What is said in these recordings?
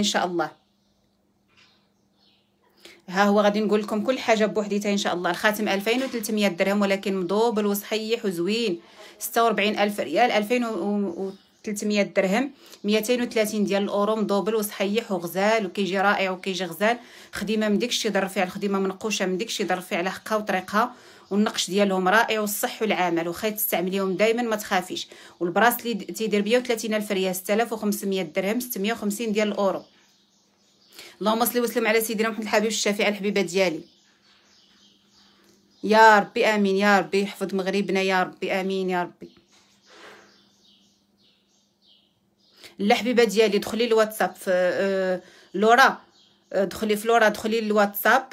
ان شاء الله ها هو غادي نقول لكم كل حاجه بوحديتها ان شاء الله الخاتم 2300 درهم ولكن مضوبل وصحيح وزوين 46000 ريال 2300 درهم 230 ديال الاورو مضوبل وصحيح وغزال وكيجي رائع وكيجي غزال خديمه من داكشي ضرفي على الخديمه منقوشه من داكشي ضرفي على حقها وطريقها والنقش ديالهم رائع والصح والعمل وخا تستعمليهم دائما ما تخافيش والبراسلي تيدير 130 الف ريال 6500 درهم 650 ديال الاورو اللهم صل وسلم على سيدنا محمد الحبيب الشافعي الحبيبه ديالي يا ربي امين يا ربي يحفظ مغربنا يا ربي امين يا ربي الحبيبه ديالي دخلي الواتساب في آه، لورا آه، دخلي في لورا دخلي الواتساب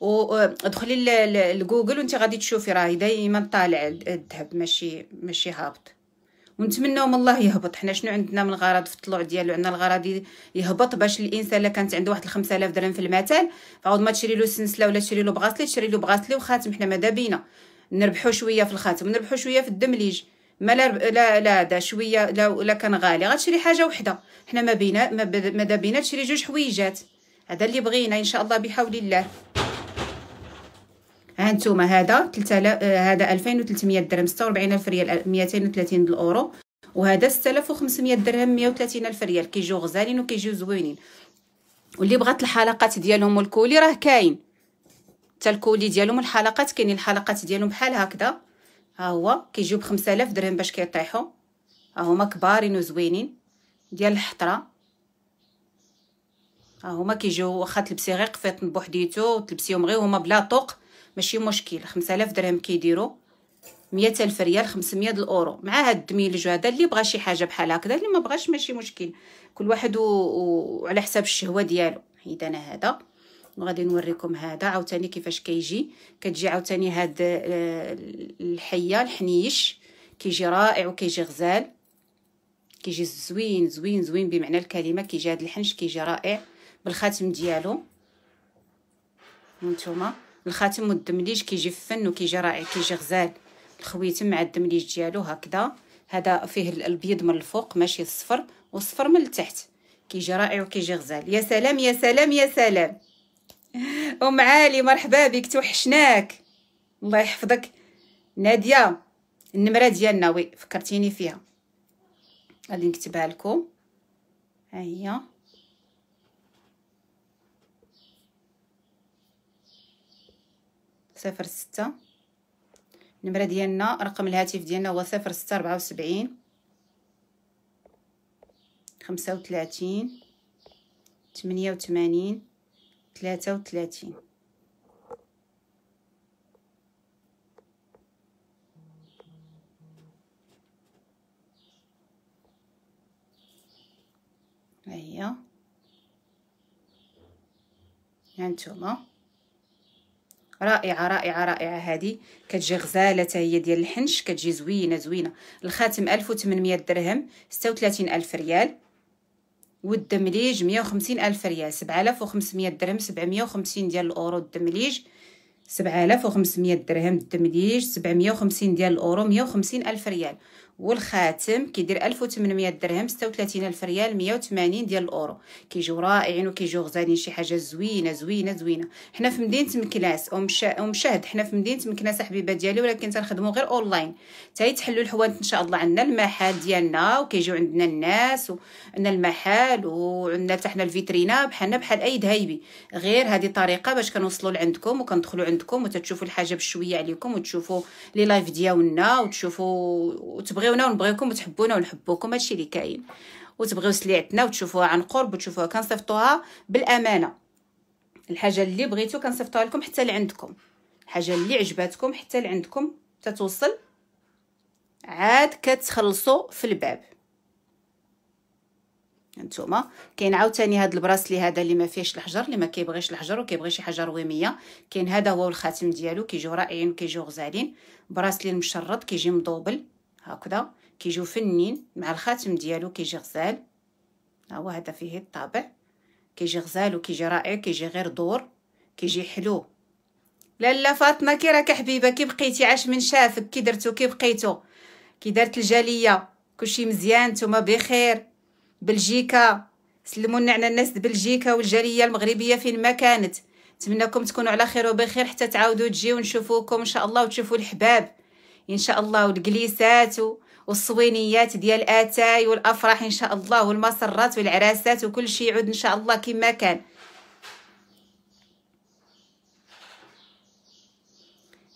وادخلي لجوجل وانت غادي تشوفي راهي دائما طالع الذهب ماشي ماشي هابط ونتمنوا من الله يهبط حنا شنو عندنا من غرض في الطلوع ديالو عندنا الغرض يهبط باش الانسان الا كانت عنده واحد 5000 درهم في المثال فعاود ما تشري له سنسله ولا تشري له بغاصلي تشري له بغاصلي وخاتم حنا ماذا بينا نربحوا شويه في الخاتم نربحوا شويه في الدمليج ما لا لا لا دا شويه لا ولا كان غالي غتشري حاجه وحده حنا ما بينا ماذا بينا تشري جوج حويجات هذا اللي بغينا ان شاء الله بحول الله ها نتوما هذا 3000 آه، هذا 2300 درهم 46000 ريال 230 آه، الاورو وهذا 6500 درهم 130 الف ريال كيجيو غزالين وكيجيو زوينين واللي بغات الحلقات ديالهم والكولي راه كاين حتى الكولي ديالهم الحلقات كاينين الحلقات ديالهم بحال هكذا ها هو كيجيو ب 5000 درهم باش كيطيحوا ها هما كبارين وزوينين ديال الحطره ها هما كيجيو واخا تلبسي غير قفيط بوحديتو وتلبسيهم غير هما بلا طوق ماشي مشكل 5000 درهم كيديروا 100000 ريال 500 الاورو مع هاد الدميلج هذا اللي بغى شي حاجه بحال هكذا اللي ما بغاش ماشي مشكل كل واحد وعلى حساب الشهوه ديالو حيت انا هذا وغادي نوريكم هذا عاوتاني كيفاش كيجي كتجي عاوتاني هاد آه، الحيه الحنيش كيجي رائع وكيجي غزال كيجي زوين زوين زوين بمعنى الكلمه كيجي هاد الحنش كيجي رائع بالخاتم ديالو هانتوما الخاتم والدمليج كيجي فن وكيجي رائع كيجي غزال الخويتم مع الدمليج ديالو هكذا هذا فيه البيض من الفوق ماشي الصفر وصفر من التحت كيجي رائع وكيجي غزال يا سلام يا سلام يا سلام ام علي مرحبا بك توحشناك الله يحفظك ناديه النمره ديالنا وي فكرتيني فيها غادي نكتبها لكم ها هي صفر ستة النمرة ديالنا رقم الهاتف ديالنا هو صفر ستة ربعة وسبعين خمسة وثلاثين تمنية وثمانين ثلاثة وثلاثين هي هانتوما رائعه رائعه رائعه هذه كتجي غزاله حتى هي ديال الحنش كتجي زوينه زوينه الخاتم 1800 درهم 36000 ريال والدمليج 150000 ريال 7500 درهم 750 ديال الاورو الدمليج 7500 درهم سبعمية 750 ديال الاورو 150 الف ريال والخاتم كيدير 1800 درهم 36 الف ريال 180 ديال الاورو كيجيو رائعين وكيجيو غزالين شي حاجه زوينه زوينه زوينه حنا في مدينه مكناس ام حنا في مدينه مكناس حبيبه ديالي ولكن تنخدمو غير اونلاين حتى يتحلوا الحوانت ان شاء الله عندنا المحل ديالنا وكيجيو عندنا الناس وعندنا المحل وعندنا حتى حنا الفيترينا بحالنا بحال اي دهيبي غير هذه طريقه باش كنوصلوا لعندكم وكندخلوا عند عندكم وتتشوفوا الحاجه بشويه عليكم وتشوفوا لي لايف ديالنا وتشوفوا وتبغيونا ونبغيكم وتحبونا ونحبوكم هادشي اللي كاين وتبغيو سلعتنا وتشوفوها عن قرب وتشوفوها كنصيفطوها بالامانه الحاجه اللي بغيتو كنصيفطوها لكم حتى لعندكم الحاجه اللي عجباتكم حتى لعندكم تتوصل عاد كتخلصوا في الباب هانتوما كاين عاوتاني هذا البراسلي هذا اللي ما فيهش الحجر اللي ما كيبغيش الحجر وكيبغي شي حاجه رويميه كاين هذا هو الخاتم ديالو كيجيو رائعين وكيجيو غزالين براسلي المشرط كيجي مضوبل هكذا كيجيو فنين مع الخاتم ديالو كيجي غزال ها هو هذا فيه الطابع كيجي غزال وكيجي رائع كيجي غير دور كيجي حلو لالا فاطمه كي راك حبيبه كي بقيتي عاش من شافك كي درتو كي بقيتو كي دارت الجاليه كلشي مزيان نتوما بخير بلجيكا سلموا لنا على الناس بلجيكا والجاليه المغربيه فين ما كانت نتمنىكم تكونوا على خير وبخير حتى تعاودوا تجيو ونشوفوكم ان شاء الله وتشوفوا الحباب ان شاء الله والجليسات والصوينيات ديال اتاي والافراح ان شاء الله والمسرات والعراسات وكل شيء يعود ان شاء الله كما كان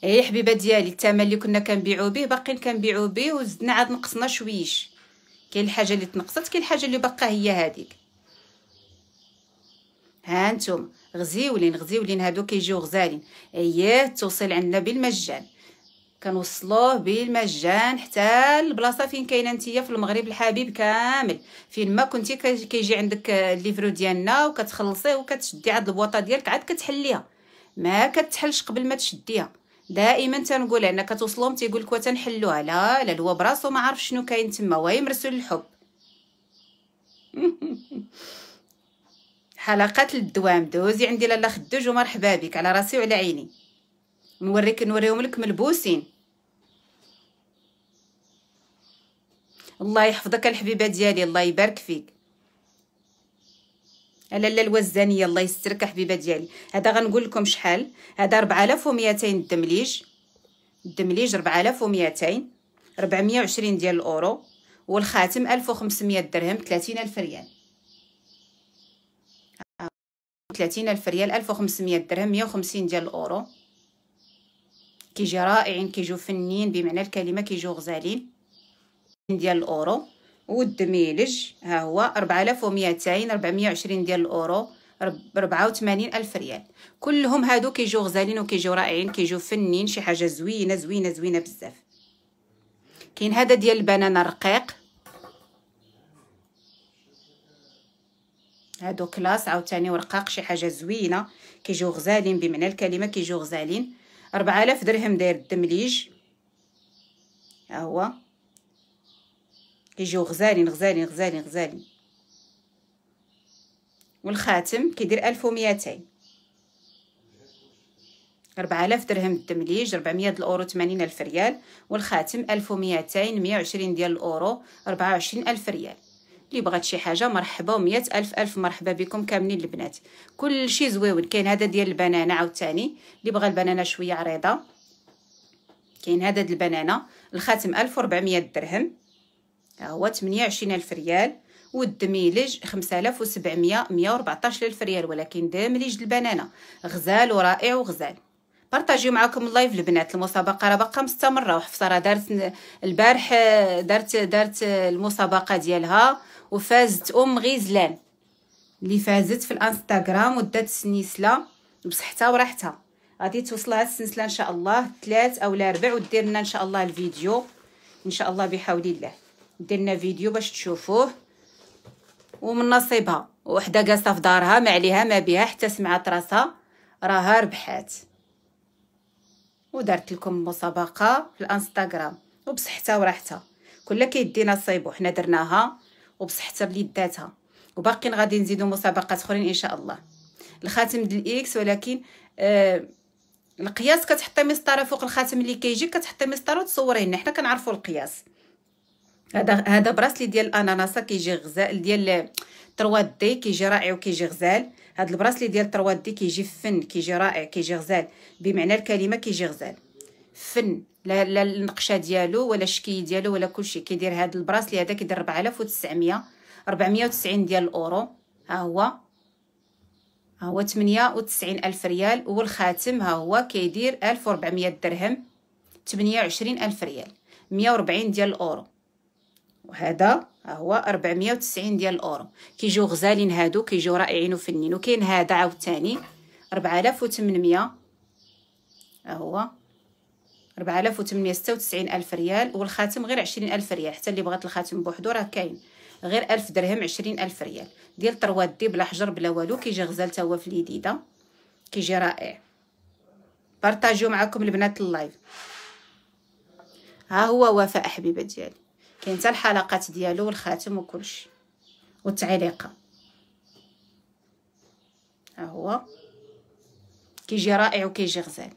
اي حبيبه ديالي الثمن اللي كنا كنبيعو به باقيين كنبيعو به وزدنا عاد نقصنا شويش كاين الحاجه اللي تنقصت كاين الحاجه اللي باقا هي هذيك ها غزيولين غزيولين هادو كيجيو غزالين اييه توصل عندنا بالمجان كنوصلوه بالمجان حتى البلاصه فين كاينه نتيا في المغرب الحبيب كامل فين ما كنتي كيجي عندك الليفرو ديالنا وكتخلصيه وكتشدي عاد البواطه ديالك عاد كتحليها ما كتحلش قبل ما تشديها دائما تنقول انك توصلهم تيقول لك وتنحلوها لا لا هو براسو ما عارف شنو كاين تما وهي مرسول الحب حلقات للدوام دوزي عندي لاله خدوج ومرحبا بك على راسي وعلى عيني نوريك نوريهم لك ملبوسين الله يحفظك الحبيبه ديالي الله يبارك فيك لا الوزانيه الله يسترك حبيبه ديالي هذا غنقول لكم شحال هذا 4200 الدمليج الدمليج 4200 420 ديال الاورو والخاتم 1500 درهم 30000 ريال 30000 ريال 1500 درهم 150 ديال الاورو كيجي رائعين كيجيو فنيين بمعنى الكلمه كيجيو غزالين ديال الاورو والدميلج ها هو 4200 420 ديال الاورو 84 الف ريال كلهم هادو كيجيو غزالين وكيجيو رائعين كيجيو فنين شي حاجه زوينه زوينه زوينه بزاف كاين هذا ديال البنانه رقيق هادو كلاس عاوتاني ورقاق شي حاجه زوينه كيجيو غزالين بمعنى الكلمه كيجيو غزالين 4000 درهم داير الدمليج ها هو كيجيو غزالين غزالين غزالين غزالين والخاتم كيدير ألف وميتين ربعة آلاف درهم التمليج ربعمية الأورو تمانين ألف ريال والخاتم ألف وميتين مية وعشرين ديال الأورو ربعة وعشرين ألف ريال لي بغات شي حاجه مرحبا ومية الف الف مرحبا بكم كاملين البنات كلشي زويون كاين هذا ديال البنانه عاوتاني لي بغى البنانه شويه عريضه كاين هذا ديال البنانه الخاتم 1400 درهم هو 28000 ريال والدميلج 5700 114 الف ريال ولكن دمليج البنانه غزال ورائع وغزال بارطاجيو معكم اللايف البنات المسابقه راه باقا مستمره وحفصه دارت البارح دارت دارت المسابقه ديالها وفازت ام غزلان اللي فازت في الانستغرام ودات السنيسله بصحتها وراحتها غادي توصلها السنسله ان شاء الله ثلاث او لا ربع ودير لنا ان شاء الله الفيديو ان شاء الله بحول الله درنا فيديو باش تشوفوه ومن نصيبها وحده قاصه في دارها ما عليها ما بها حتى سمعت راسها راها ربحات ودارت لكم مسابقه في الانستغرام وبصحتها وراحتها كلها كيدي نصيبو حنا درناها وبصحتها بليداتها وباقيين غادي نزيدو مسابقات اخرين ان شاء الله الخاتم ديال الاكس ولكن آه القياس كتحطي مسطره فوق الخاتم اللي كيجي كتحطي مسطره وتصوريه حنا كنعرفوا القياس هذا هذا براسلي ديال الاناناسه كيجي غزال ديال 3 دي كيجي رائع وكيجي غزال هذا البراسلي ديال 3 دي كيجي فن كيجي رائع كيجي غزال بمعنى الكلمه كيجي غزال فن لا, لا النقشه ديالو ولا الشكي ديالو ولا كلشي كيدير هذا البراسلي هذا كيدير 4900 490 ديال الاورو ها هو ها هو 98 الف ريال والخاتم ها هو كيدير 1400 درهم 28 الف ريال 140 ديال الاورو وهذا هو 490 ديال الاورو كيجيو غزالين هادو كيجيو رائعين وفنين وكاين هذا عاوتاني 4800 ها هو 4896 الف ريال والخاتم غير 20 الف ريال حتى اللي بغات الخاتم بوحدو راه كاين غير 1000 درهم 20 الف ريال ديال طروات دي بلا حجر بلا والو كيجي غزال تا هو في اليديده كيجي رائع بارطاجيو معكم البنات اللايف ها هو وفاء حبيبه ديالي كاين حتى الحلقات ديالو والخاتم وكلشي والتعليقه ها هو كيجي رائع وكيجي غزال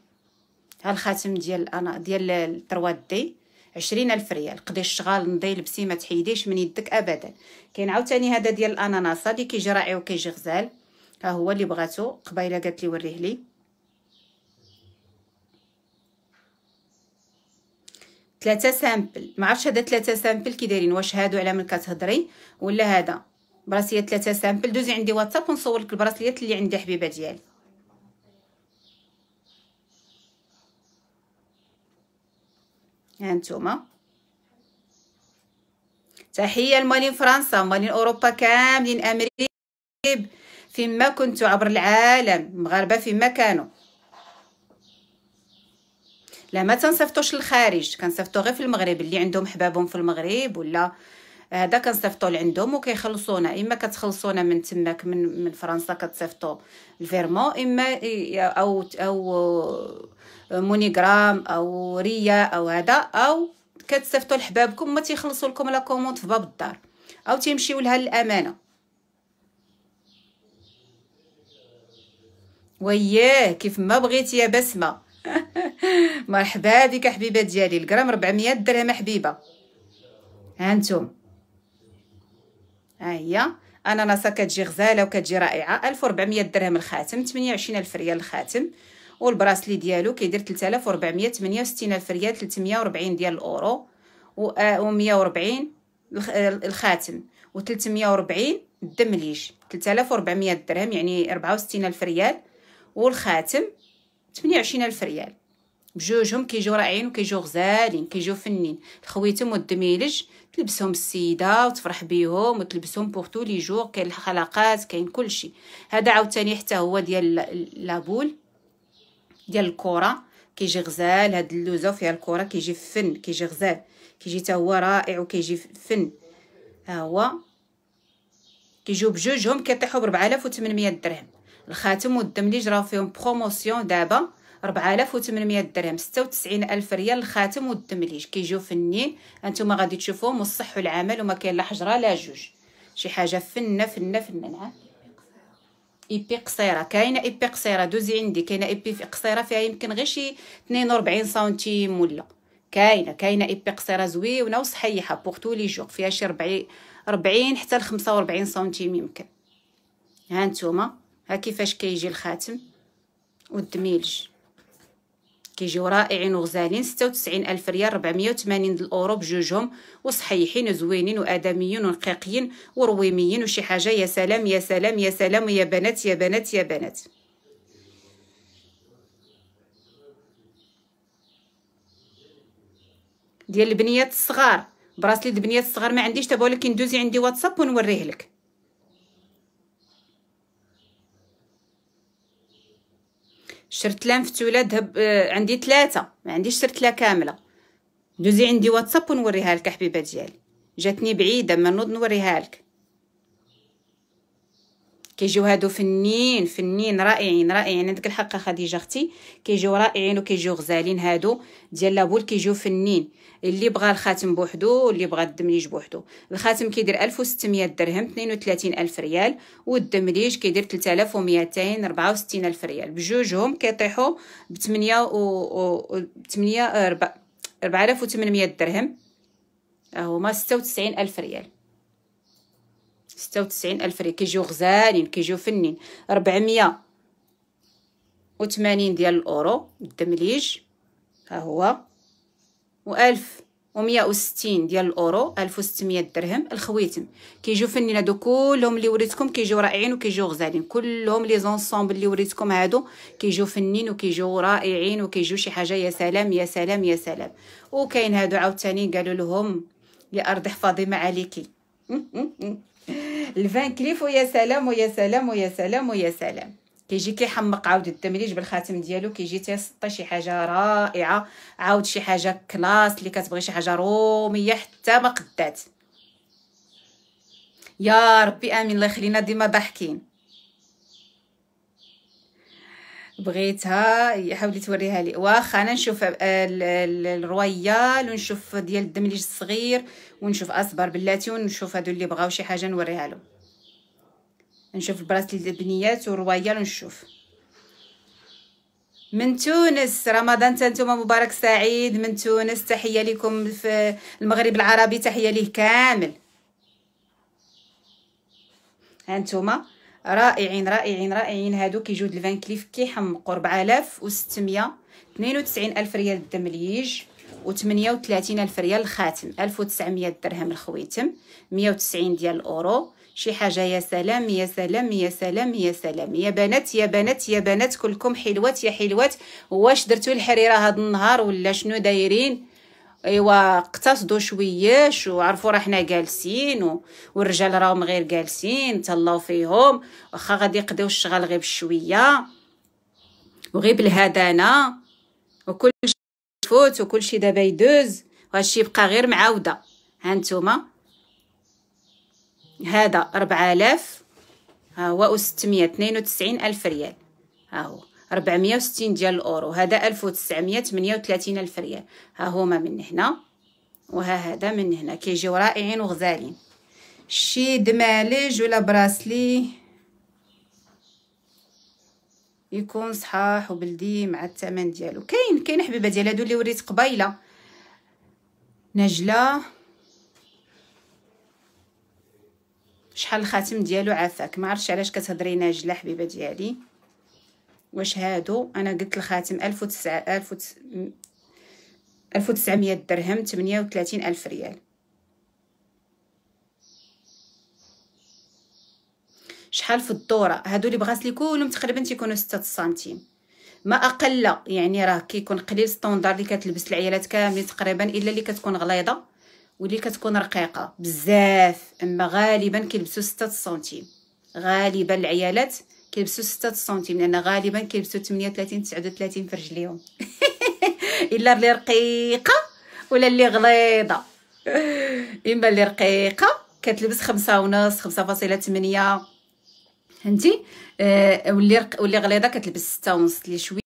ها الخاتم ديال انا ديال التروا دي عشرين الف ريال قضي الشغال نضي لبسي ما تحيديش من يدك ابدا كاين عاوتاني هذا ديال الاناناسه اللي كيجي رائع وكيجي غزال ها هو اللي بغاتو قبيله قالت لي وريه لي ثلاثه سامبل ما عرفش هذا ثلاثه سامبل كي دايرين واش هادو على من كتهضري ولا هذا براسيه ثلاثه سامبل دوزي عندي واتساب ونصور لك البراسليات اللي عندي حبيبه ديالي ها نتوما تحيه لمالين فرنسا مالين اوروبا كاملين امريكا فيما كنتو عبر العالم مغاربه فيما كانوا لا ما تنصيفطوش للخارج كنصيفطو غير في المغرب اللي عندهم حبابهم في المغرب ولا آه، هذا كنصيفطو لعندهم وكيخلصونا اما كتخلصونا من تماك من من فرنسا كتصيفطو الفيرمون اما او او آه، مونيغرام او ريا او هذا او كتصيفطو لحبابكم ما تيخلصوا لكم لا كوموند في باب الدار او تيمشيو لها للامانه وياه كيف ما بغيتي يا بسمه مرحبا بك حبيبه ديالي الجرام 400 درهم حبيبه ها انتم ها هي اناناسه كتجي غزاله وكتجي رائعه 1400 درهم الخاتم وعشرين الف ريال الخاتم والبراسلي ديالو كيدير وستين الف ريال 340 ديال الاورو و 140 آه، آه، الخاتم و 340 الدمليج 3400 درهم يعني وستين الف ريال والخاتم الف ريال بجوجهم كيجيو رائعين وكيجيو غزالين كيجيو فنين الخويتم والدميلج تلبسهم السيده وتفرح بيهم وتلبسهم بوغ تو لي جور كاين الحلقات كاين كلشي هذا عاوتاني حتى هو ديال لابول ديال الكره كيجي غزال هاد اللوزه فيها الكره كيجي فن كيجي غزال كيجي حتى هو رائع وكيجي فن ها هو كيجيو بجوجهم كيطيحوا ب 4800 درهم الخاتم والدم اللي جراو فيهم بروموسيون دابا 4800 درهم 96000 ريال الخاتم اللي كيجيو فنين انتم غادي تشوفوهم والصح والعمل وما كاين لا حجره لا جوج شي حاجه فنه فنه فنه نعم ايبي قصيره كاينه ايبي قصيره دوزي عندي كاينه ايبي قصيره فيها يمكن غير شي 42 سنتيم ولا كاينه كاينه ايبي قصيره زويونه وصحيحه بوغ تو لي جوغ فيها شي 40 40 حتى ل 45 سنتيم يمكن ها نتوما ها كيفاش كيجي الخاتم والدميلج كيجيو رائعين وغزالين ستة وتسعين ألف ريال ربعمية وثمانين الأورو بجوجهم وصحيحين وزوينين وآدميين ونقيقيين ورويميين وشي حاجة يا سلام يا سلام يا سلام يا بنات يا بنات يا بنات ديال البنيات الصغار براسلي البنيات الصغار ما عنديش دابا ولكن دوزي عندي واتساب ونوريه لك شرت لا مفتوله ذهب آه، عندي ثلاثه ما عنديش شرت لا كامله دوزي عندي واتساب ونوريها لك حبيبه ديالي جاتني بعيده ما نوض نوريها لك كيجيو هادو فنين فنين رائعين رائعين عندك الحق خديجه اختي كيجيو رائعين وكيجيو غزالين هادو ديال لابول كيجيو فنين اللي بغى الخاتم بوحدو واللي بغى الدمليج بوحدو الخاتم كيدير 1600 درهم 32000 ريال والدمليج كيدير 3200 64000 ريال بجوجهم كيطيحوا ب 8 و 8 4800 درهم هما 96000 ريال ستة وتسعين ألف ريال كيجيو غزالين كيجيو فنين ربعمية وثمانين ديال الأورو الدمليج ها هو وألف ومية وستين ديال الأورو ألف وستمية درهم الخويتم كيجيو فنين هادو كلهم اللي وريتكم كيجيو رائعين وكيجيو غزالين كلهم لي زونسومبل اللي وريتكم هادو كيجيو فنين وكيجيو رائعين وكيجيو شي حاجة يا سلام يا سلام يا سلام وكاين هادو عاوتاني قالوا لهم يا أرض احفظي معاليكي الفان كليف ويا سلام ويا سلام ويا سلام ويا سلام كيجي كيحمق عاود التمريج بالخاتم ديالو كيجي تيسطى شي حاجه رائعه عاود شي حاجه كلاس اللي كتبغي شي حاجه روميه حتى ما قدات يا ربي امين الله يخلينا ديما ضاحكين بغيتها حاولي توريها لي واخا انا نشوف آه، الرويال ونشوف ديال الدمليج الصغير ونشوف اصبر بلاتي ونشوف هادو اللي بغاو شي حاجه نوريها لهم نشوف البراسلي البنيات والرويال ونشوف من تونس رمضان تنتوما مبارك سعيد من تونس تحيه لكم في المغرب العربي تحيه ليه كامل هانتوما رائعين رائعين رائعين هادو كيجيو الفان كليف كيحمقوا وتسعين الف ريال الدمليج و38 الف ريال الخاتم 1900 درهم الخويتم 190 ديال الاورو شي حاجه يا سلام يا سلام يا سلام يا سلام يا بنات يا بنات يا بنات كلكم حلوات يا حلوات واش درتو الحريره هاد النهار ولا شنو دايرين ايوا اقتصدوا شويش وعرفوا راه حنا جالسين و... والرجال راهم غير جالسين تهلاو فيهم واخا غادي يقضيو الشغل غير بشويه وغير بالهدانه وكل شيء فوت وكل شيء دابا يدوز وهادشي يبقى غير معاوده هانتوما هذا 4000 ها هو 692000 الف ريال ها هو 460 ديال الاورو هذا 1938 الف ريال ها هما من هنا وها هذا من هنا كيجيو رائعين وغزالين شي دمالج ولا براسلي يكون صحاح وبلدي مع الثمن ديالو كاين كاين حبيبه ديال هادو اللي وريت قبيله نجله شحال الخاتم ديالو عافاك ما عرفتش علاش كتهضري نجله حبيبه ديالي واش هادو انا قلت الخاتم الف 1900 درهم وتلاتين الف ريال شحال في الدوره هادو اللي بغاس لي كلهم تقريبا تيكونوا 6 سنتيم ما اقل يعني راه كيكون قليل ستوندار اللي كتلبس العيالات كاملين تقريبا الا اللي كتكون غليظه واللي كتكون رقيقه بزاف اما غالبا كيلبسوا 6 سنتيم غالبا العيالات كيلبسوا 6 سنتيم لان غالبا كيلبسوا 38 39 في رجليهم الا اللي رقيقه ولا اللي غليظه اما اللي رقيقه كتلبس خمسة ونص خمسة فاصلة تمنية فهمتي آه واللي واللي غليظه كتلبس ستة ونص اللي شويه